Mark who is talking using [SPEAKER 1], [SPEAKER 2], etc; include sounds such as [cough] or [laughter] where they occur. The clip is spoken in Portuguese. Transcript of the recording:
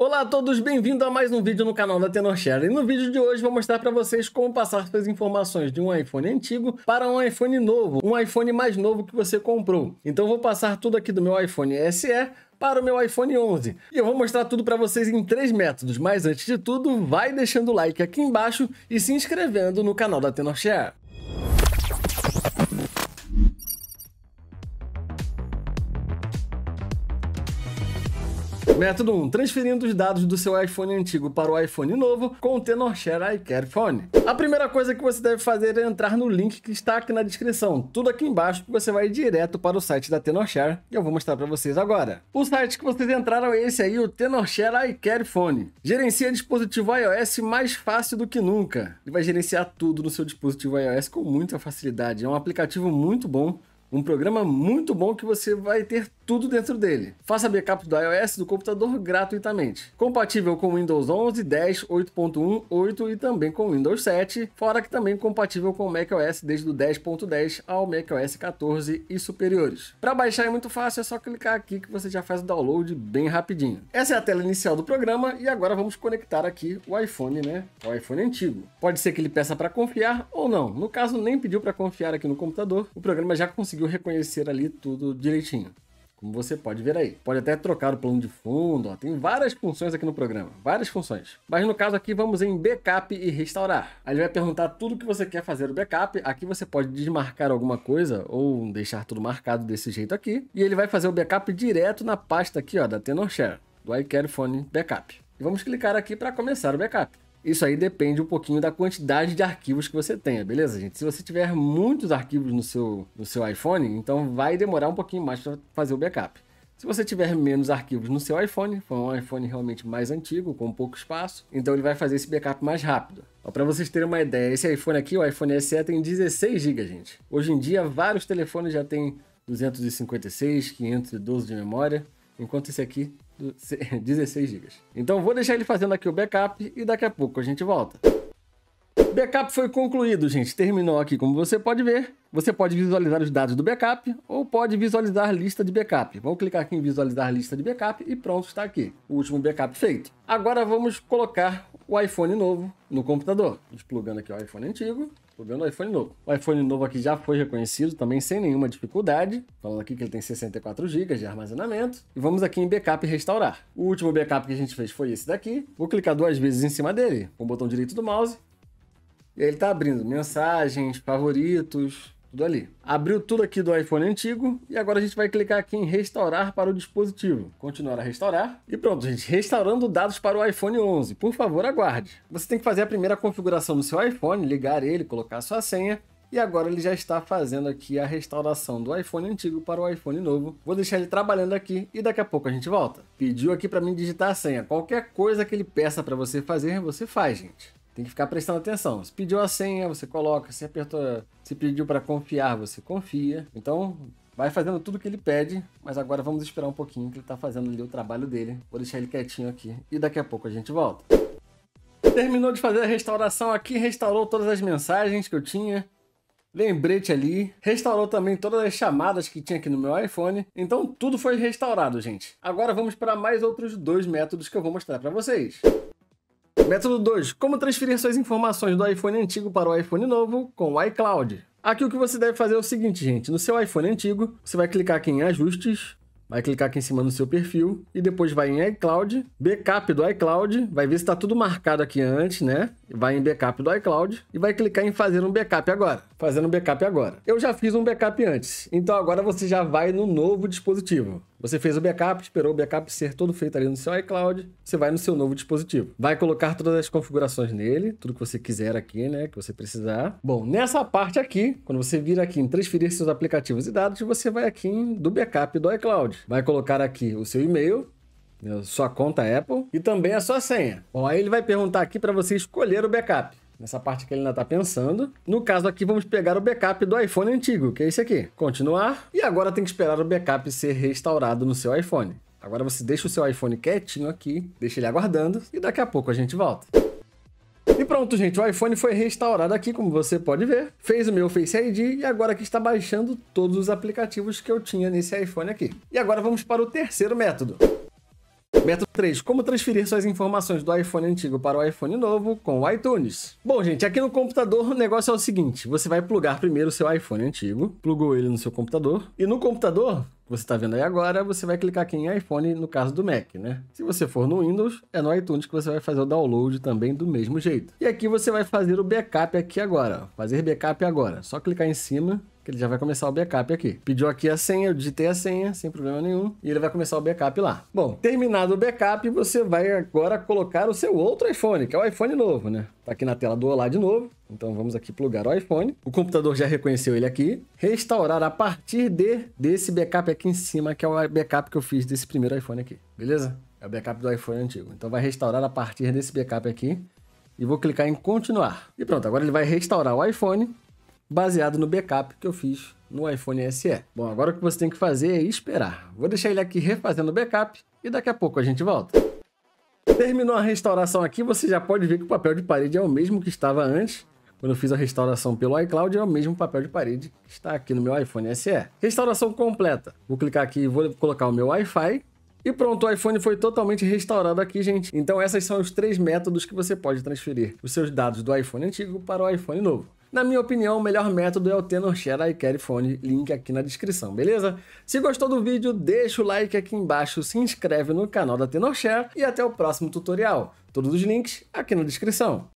[SPEAKER 1] Olá a todos, bem-vindo a mais um vídeo no canal da Tenorshare. E no vídeo de hoje vou mostrar para vocês como passar suas informações de um iPhone antigo para um iPhone novo, um iPhone mais novo que você comprou. Então vou passar tudo aqui do meu iPhone SE para o meu iPhone 11. E eu vou mostrar tudo para vocês em três métodos, mas antes de tudo, vai deixando o like aqui embaixo e se inscrevendo no canal da Tenorshare. Método 1. Transferindo os dados do seu iPhone antigo para o iPhone novo com o Tenorshare iCare Phone. A primeira coisa que você deve fazer é entrar no link que está aqui na descrição. Tudo aqui embaixo que você vai direto para o site da Tenorshare que eu vou mostrar para vocês agora. O site que vocês entraram é esse aí, o Tenorshare iCare Phone. Gerencia dispositivo iOS mais fácil do que nunca. Ele vai gerenciar tudo no seu dispositivo iOS com muita facilidade. É um aplicativo muito bom um programa muito bom que você vai ter tudo dentro dele. Faça backup do iOS do computador gratuitamente. Compatível com Windows 11, 10, 8.1, 8 e também com Windows 7, fora que também compatível com macOS desde o 10.10 ao macOS 14 e superiores. Para baixar é muito fácil, é só clicar aqui que você já faz o download bem rapidinho. Essa é a tela inicial do programa e agora vamos conectar aqui o iPhone, né? O iPhone antigo. Pode ser que ele peça para confiar ou não. No caso, nem pediu para confiar aqui no computador. O programa já conseguiu conseguiu reconhecer ali tudo direitinho. Como você pode ver aí. Pode até trocar o plano de fundo, ó. tem várias funções aqui no programa, várias funções. Mas no caso aqui vamos em backup e restaurar. Aí ele vai perguntar tudo que você quer fazer o backup, aqui você pode desmarcar alguma coisa ou deixar tudo marcado desse jeito aqui. E ele vai fazer o backup direto na pasta aqui ó, da Tenorshare, do iCarefone Backup. E vamos clicar aqui para começar o backup. Isso aí depende um pouquinho da quantidade de arquivos que você tenha, beleza, gente? Se você tiver muitos arquivos no seu, no seu iPhone, então vai demorar um pouquinho mais para fazer o backup. Se você tiver menos arquivos no seu iPhone, foi um iPhone realmente mais antigo, com pouco espaço, então ele vai fazer esse backup mais rápido. Para vocês terem uma ideia, esse iPhone aqui, o iPhone SE, tem 16 GB, gente. Hoje em dia, vários telefones já têm 256, 512 de memória, enquanto esse aqui 16 [laughs] GB. Então vou deixar ele fazendo aqui o backup e daqui a pouco a gente volta. Backup foi concluído, gente. Terminou aqui, como você pode ver. Você pode visualizar os dados do backup ou pode visualizar lista de backup. Vamos clicar aqui em visualizar lista de backup e pronto, está aqui. O último backup feito. Agora vamos colocar o iPhone novo no computador. Desplugando aqui o iPhone antigo problema iPhone novo. O iPhone novo aqui já foi reconhecido também sem nenhuma dificuldade, falando aqui que ele tem 64 GB de armazenamento. E vamos aqui em backup e restaurar. O último backup que a gente fez foi esse daqui. Vou clicar duas vezes em cima dele, com o botão direito do mouse. E aí ele está abrindo mensagens, favoritos, tudo ali. Abriu tudo aqui do iPhone antigo e agora a gente vai clicar aqui em restaurar para o dispositivo. Continuar a restaurar e pronto, gente, restaurando dados para o iPhone 11. Por favor, aguarde. Você tem que fazer a primeira configuração no seu iPhone, ligar ele, colocar sua senha e agora ele já está fazendo aqui a restauração do iPhone antigo para o iPhone novo. Vou deixar ele trabalhando aqui e daqui a pouco a gente volta. Pediu aqui para mim digitar a senha. Qualquer coisa que ele peça para você fazer, você faz, gente. Tem que ficar prestando atenção. Se pediu a senha, você coloca. Se apertou, se pediu para confiar, você confia. Então, vai fazendo tudo que ele pede, mas agora vamos esperar um pouquinho que ele está fazendo ali o trabalho dele. Vou deixar ele quietinho aqui e daqui a pouco a gente volta. Terminou de fazer a restauração aqui, restaurou todas as mensagens que eu tinha, lembrete ali, restaurou também todas as chamadas que tinha aqui no meu iPhone. Então tudo foi restaurado, gente. Agora vamos para mais outros dois métodos que eu vou mostrar para vocês. Método 2. Como transferir suas informações do iPhone antigo para o iPhone novo com o iCloud. Aqui o que você deve fazer é o seguinte, gente. No seu iPhone antigo, você vai clicar aqui em Ajustes, vai clicar aqui em cima no seu perfil e depois vai em iCloud, backup do iCloud, vai ver se está tudo marcado aqui antes, né? Vai em backup do iCloud e vai clicar em fazer um backup agora. Fazendo um backup agora. Eu já fiz um backup antes, então agora você já vai no novo dispositivo. Você fez o backup, esperou o backup ser todo feito ali no seu iCloud, você vai no seu novo dispositivo. Vai colocar todas as configurações nele, tudo que você quiser aqui, né, que você precisar. Bom, nessa parte aqui, quando você vir aqui em transferir seus aplicativos e dados, você vai aqui em, do backup do iCloud. Vai colocar aqui o seu e-mail, né, sua conta Apple e também a sua senha. Bom, aí ele vai perguntar aqui para você escolher o backup. Nessa parte que ele ainda está pensando. No caso aqui, vamos pegar o backup do iPhone antigo, que é esse aqui. Continuar. E agora tem que esperar o backup ser restaurado no seu iPhone. Agora você deixa o seu iPhone quietinho aqui, deixa ele aguardando e daqui a pouco a gente volta. E pronto, gente, o iPhone foi restaurado aqui, como você pode ver. Fez o meu Face ID e agora aqui está baixando todos os aplicativos que eu tinha nesse iPhone aqui. E agora vamos para o terceiro método. Método 3. Como transferir suas informações do iPhone antigo para o iPhone novo com o iTunes? Bom, gente, aqui no computador o negócio é o seguinte. Você vai plugar primeiro o seu iPhone antigo, plugou ele no seu computador, e no computador você está vendo aí agora, você vai clicar aqui em iPhone, no caso do Mac, né? Se você for no Windows, é no iTunes que você vai fazer o download também do mesmo jeito. E aqui você vai fazer o backup aqui agora, fazer backup agora. Só clicar em cima que ele já vai começar o backup aqui. Pediu aqui a senha, eu digitei a senha, sem problema nenhum, e ele vai começar o backup lá. Bom, terminado o backup, você vai agora colocar o seu outro iPhone, que é o iPhone novo, né? Tá aqui na tela do Olá de novo. Então vamos aqui plugar o iPhone. O computador já reconheceu ele aqui. Restaurar a partir de desse backup aqui em cima, que é o backup que eu fiz desse primeiro iPhone aqui. Beleza? É o backup do iPhone antigo. Então vai restaurar a partir desse backup aqui. E vou clicar em continuar. E pronto, agora ele vai restaurar o iPhone baseado no backup que eu fiz no iPhone SE. Bom, agora o que você tem que fazer é esperar. Vou deixar ele aqui refazendo o backup e daqui a pouco a gente volta. Terminou a restauração aqui, você já pode ver que o papel de parede é o mesmo que estava antes. Quando eu fiz a restauração pelo iCloud, é o mesmo papel de parede que está aqui no meu iPhone SE. Restauração completa. Vou clicar aqui e vou colocar o meu Wi-Fi. E pronto, o iPhone foi totalmente restaurado aqui, gente. Então, esses são os três métodos que você pode transferir os seus dados do iPhone antigo para o iPhone novo. Na minha opinião, o melhor método é o Tenor Share Phone, link aqui na descrição, beleza? Se gostou do vídeo, deixa o like aqui embaixo, se inscreve no canal da Tenor Share e até o próximo tutorial. Todos os links aqui na descrição.